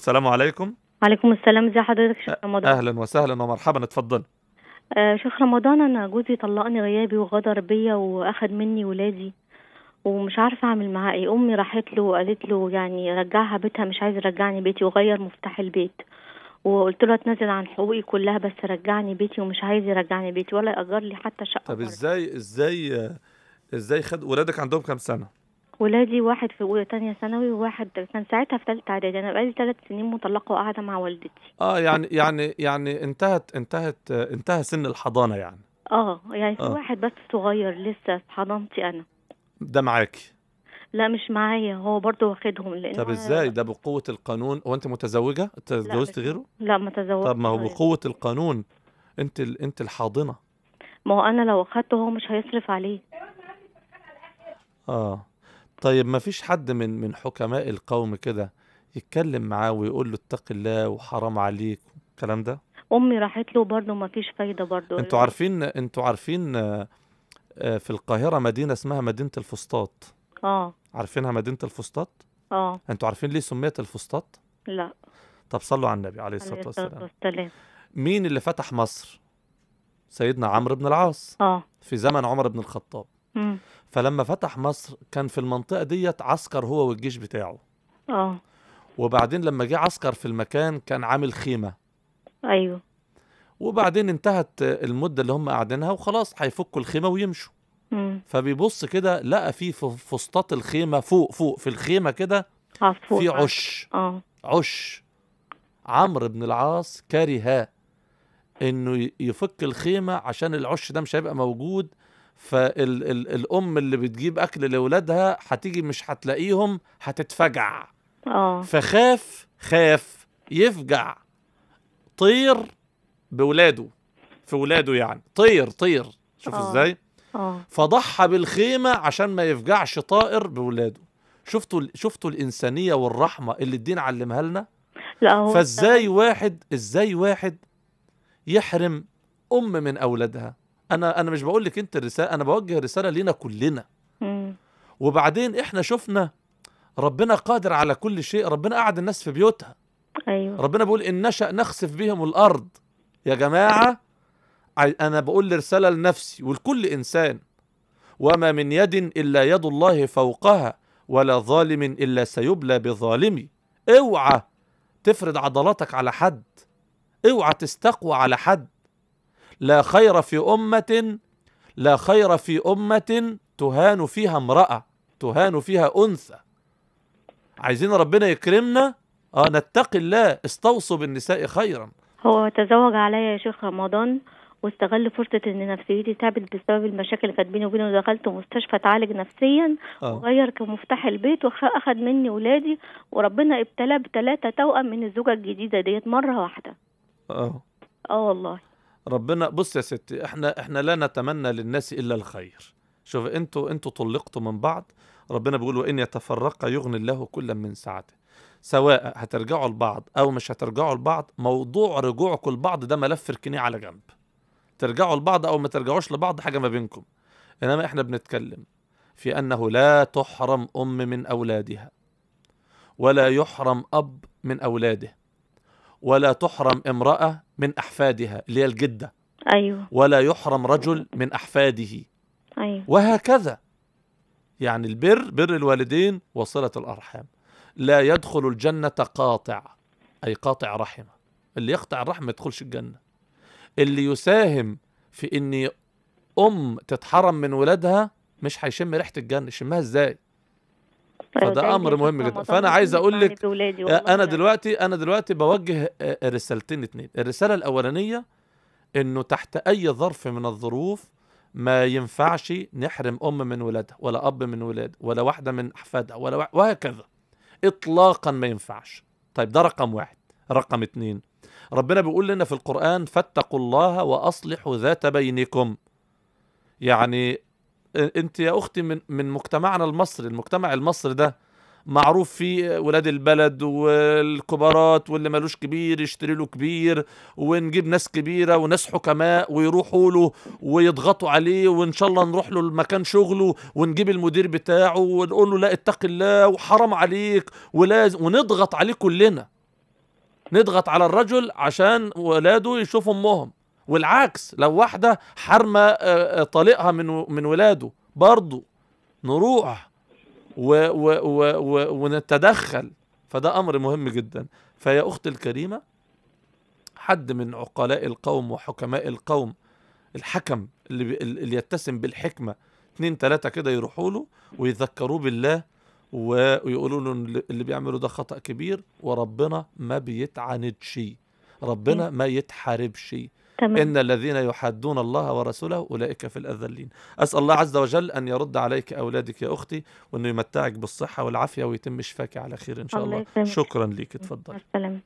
السلام عليكم وعليكم السلام ازي حضرتك شيخ أه، رمضان اهلا وسهلا ومرحبا اتفضل أه، شيخ رمضان انا جوزي طلقني غيابي وغدر بيا واخد مني ولادي ومش عارفه اعمل معاه ايه امي راحت له وقالت له يعني رجعها بيتها مش عايز يرجعني بيتي وغير مفتاح البيت وقلت له اتنازل عن حقوقي كلها بس رجعني بيتي ومش عايز يرجعني بيتي ولا ياجر لي حتى شقه طب ازاي ازاي ازاي خد ولادك عندهم كام سنه ولادي واحد في ثانيه ثانوي وواحد كان ساعتها في ثالثه إعدادي أنا بقالي ثلاث سنين مطلقة وقاعدة مع والدتي اه يعني يعني يعني انتهت انتهت انتهى سن الحضانة يعني اه يعني في آه. واحد بس صغير لسه في حضانتي أنا ده معاكي لا مش معايا هو برضه واخدهم لان طب ازاي ده بقوه القانون هو انت متزوجه اتجوزت غيره لا ما تزوجتش طب ما هو طيب. بقوه القانون انت ال... انت الحاضنه ما هو انا لو اخدته هو مش هيصرف عليه اه طيب ما فيش حد من من حكماء القوم كده يتكلم معاه ويقول له اتق الله وحرام عليك الكلام ده امي راحت له برضه ما فيش فايده برضه انتوا عارفين انتوا عارفين آه، في القاهره مدينه اسمها مدينه الفسطاط اه عارفينها مدينه الفسطاط اه انتوا عارفين ليه سميت الفسطاط لا طب صلوا على النبي عليه الصلاه والسلام والسلام مين اللي فتح مصر سيدنا عمرو بن العاص اه في زمن عمر بن الخطاب امم فلما فتح مصر كان في المنطقة ديت عسكر هو والجيش بتاعه اه وبعدين لما جه عسكر في المكان كان عامل خيمة ايوه وبعدين انتهت المدة اللي هم قاعدينها وخلاص هيفكوا الخيمة ويمشوا فبيبص كده لقى في فسطاط الخيمة فوق فوق في الخيمة كده آه، في عش اه عش عمرو بن العاص كره انه يفك الخيمة عشان العش ده مش هيبقى موجود فالام اللي بتجيب اكل لاولادها هتيجي مش هتلاقيهم هتتفجع اه فخاف خاف يفجع طير بولاده في ولاده يعني طير طير شوف أوه. ازاي أوه. فضحى بالخيمه عشان ما يفجعش طائر بولاده شفتوا شفتوا الانسانيه والرحمه اللي الدين علمها لنا لا هو فازاي واحد ازاي واحد يحرم ام من اولادها انا انا مش بقول لك انت الرساله انا بوجه رساله لينا كلنا وبعدين احنا شفنا ربنا قادر على كل شيء ربنا قعد الناس في بيوتها ايوه ربنا بيقول ان نشا نخسف بهم الارض يا جماعه انا بقول رساله لنفسي ولكل انسان وما من يد الا يد الله فوقها ولا ظالم الا سيبلى بظالمي اوعى تفرض عضلاتك على حد اوعى تستقوى على حد لا خير في أمة لا خير في أمة تهان فيها امرأة تهان فيها أنثى عايزين ربنا يكرمنا اه نتقي الله استوصوا بالنساء خيرا هو تزوج عليا يا شيخ رمضان واستغل فرصة إن نفسيتي تعبت بسبب المشاكل اللي كانت بيني وبينه ودخلت مستشفى أتعالج نفسيا أوه. وغير كمفتاح البيت وأخد مني ولادي وربنا ابتلاه بثلاثة توأم من الزوجة الجديدة ديت مرة واحدة. اه. اه والله. ربنا بص يا ستي احنا احنا لا نتمنى للناس الا الخير شوف انتوا انتوا طلقتوا من بعض ربنا بيقول وان يتفرقا يغني الله كلا من سعته سواء هترجعوا لبعض او مش هترجعوا لبعض موضوع رجوعكم لبعض ده ملف اركنيه على جنب ترجعوا لبعض او ما ترجعوش لبعض حاجه ما بينكم انما احنا بنتكلم في انه لا تحرم ام من اولادها ولا يحرم اب من اولاده ولا تحرم امرأة من أحفادها اللي هي الجدة أيوة. ولا يحرم رجل من أحفاده أيوة. وهكذا يعني البر بر الوالدين وصلة الأرحام لا يدخل الجنة قاطع أي قاطع رحمة اللي يقطع الرحمة يدخلش الجنة اللي يساهم في أن أم تتحرم من ولادها مش هيشم ريحة الجنة يشمها إزاي أيوة، فده امر مهم جدا فانا عايز اقول لك انا دلوقتي انا دلوقتي بوجه رسالتين اتنين الرساله الاولانيه انه تحت اي ظرف من الظروف ما ينفعش نحرم ام من ولادها ولا اب من ولاده ولا واحده من احفادها ولا وهكذا اطلاقا ما ينفعش طيب ده رقم واحد رقم اتنين ربنا بيقول لنا في القرآن فاتقوا الله وأصلحوا ذات بينكم يعني آه، انت يا اختي من من مجتمعنا المصري المجتمع المصري ده معروف فيه ولاد البلد والكبارات واللي مالوش كبير يشتري له كبير ونجيب ناس كبيره وناس حكماء ويروحوا له ويضغطوا عليه وان شاء الله نروح له المكان شغله ونجيب المدير بتاعه ونقول له لا اتق الله وحرام عليك ولازم ونضغط عليه كلنا نضغط على الرجل عشان ولاده يشوفوا امهم والعكس لو واحده حرمه آه، آه، طليقها من من ولاده برضه نروح و و و و ونتدخل فده امر مهم جدا فيا اختي الكريمه حد من عقلاء القوم وحكماء القوم الحكم اللي, اللي يتسم بالحكمه اتنين تلاته كده يروحوا له ويذكروه بالله ويقولوا له اللي بيعمله ده خطأ كبير وربنا ما بيتعاندش ربنا ما يتحاربش تمام. إن الذين يحادون الله ورسوله أولئك في الأذلين أسأل الله عز وجل أن يرد عليك أولادك يا أختي وأنه يمتعك بالصحة والعافية ويتم شفاك على خير إن شاء الله, الله. شكرا لك تفضل